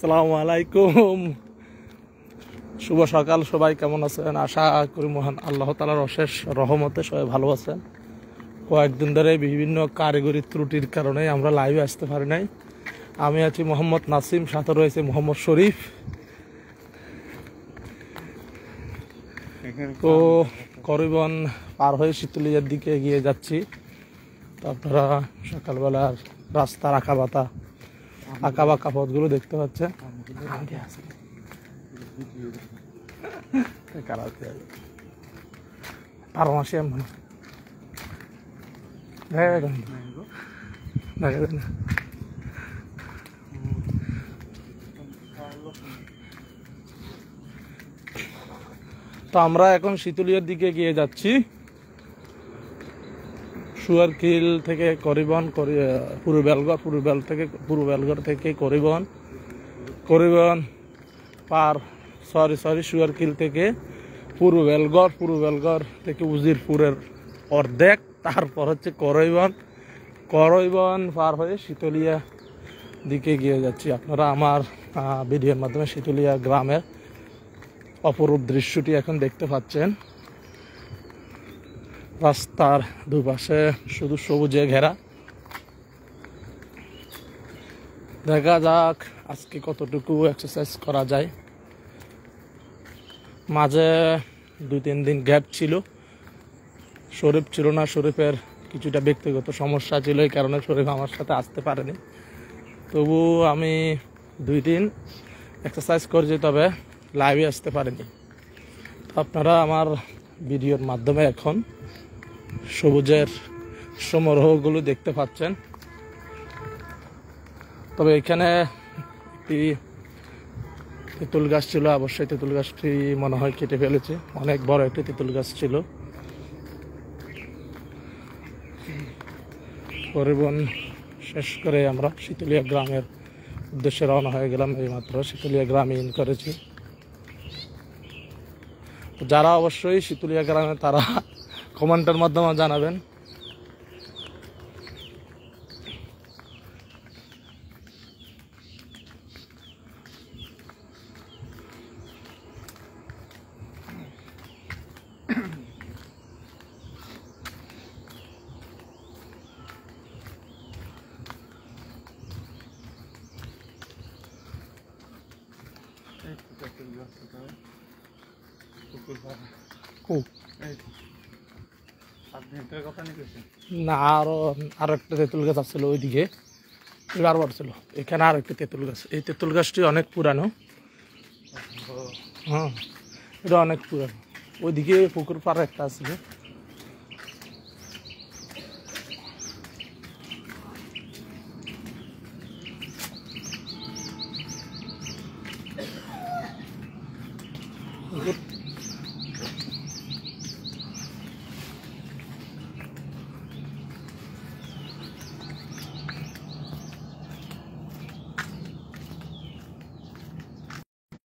সালামালাইকুম শুভ সকাল সবাই কেমন আছেন আশা করি মহান আল্লাহ তালার অশেষ রহমতে সবাই ভালো আছেন কয়েকদিন ধরে বিভিন্ন কারিগরি ত্রুটির কারণে আমরা লাইভে আসতে পারি নাই আমি আছি মোহাম্মদ নাসিম সাথে রয়েছে মোহাম্মদ শরীফ তো করিবন পার হয়ে শীতলিয়ার দিকে এগিয়ে যাচ্ছি আপনারা সকালবেলার রাস্তার আঁকা বাতা আঁকা বাঁকা পথগুলো দেখতে পাচ্ছেন মাসে তো আমরা এখন শীতলিয়ার দিকে গিয়ে যাচ্ছি সুয়ারকিল থেকে করিবন পুরো বেলগড় পুরো বেল থেকে পুরো বেলগড় থেকে করিবন করিবন পার সরি সরি সুয়ারকিল থেকে পুরো বেলগড় পুরো বেলগড় থেকে উজিরপুরের অর্ধেক তারপর হচ্ছে করইবন করইবন পার হয়ে শীতলিয়া দিকে গিয়ে যাচ্ছি আপনারা আমার ভিডিওর মাধ্যমে শীতলিয়া গ্রামের অপরূপ দৃশ্যটি এখন দেখতে পাচ্ছেন রাস্তার দুপাশে শুধু সবুজে ঘেরা দেখা যাক আজকে কতটুকু এক্সারসাইজ করা যায় মাঝে দুই তিন দিন গ্যাপ ছিল শরীফ ছিল না শরীফের কিছুটা ব্যক্তিগত সমস্যা ছিল এই কারণে শরীফ আমার সাথে আসতে পারেনি তবু আমি দুই দিন এক্সারসাইজ করছি তবে লাইভে আসতে পারিনি আপনারা আমার ভিডিওর মাধ্যমে এখন সবুজের সমারোহগুলো দেখতে পাচ্ছেন তবে এখানে একটি তেঁতুল গাছ ছিল অবশ্যই তেঁতুল গাছটি মনে হয় কেটে ফেলেছে অনেক বড় একটি তেঁতুল গাছ ছিল পরিবহন শেষ করে আমরা শীতলিয়া গ্রামের উদ্দেশ্যে রওনা হয়ে গেলাম এইমাত্র শীতলিয়া গ্রামে ইন করেছি যারা অবশ্যই শীতলিয়া গ্রামে তারা कमांडर के माध्यम आ जानাবেন এইটা যতক্ষণ যাচ্ছে কো এইটা না আরো আর একটা তেঁতুল গাছ আসছিল ওইদিকে এবার ছিল এখানে আর একটা তেঁতুল গাছ এই তেঁতুল গাছটি অনেক পুরানো হ্যাঁ এটা অনেক পুরানো ওইদিকে পুকুর পাড়ে একটা আসছিল পুকুর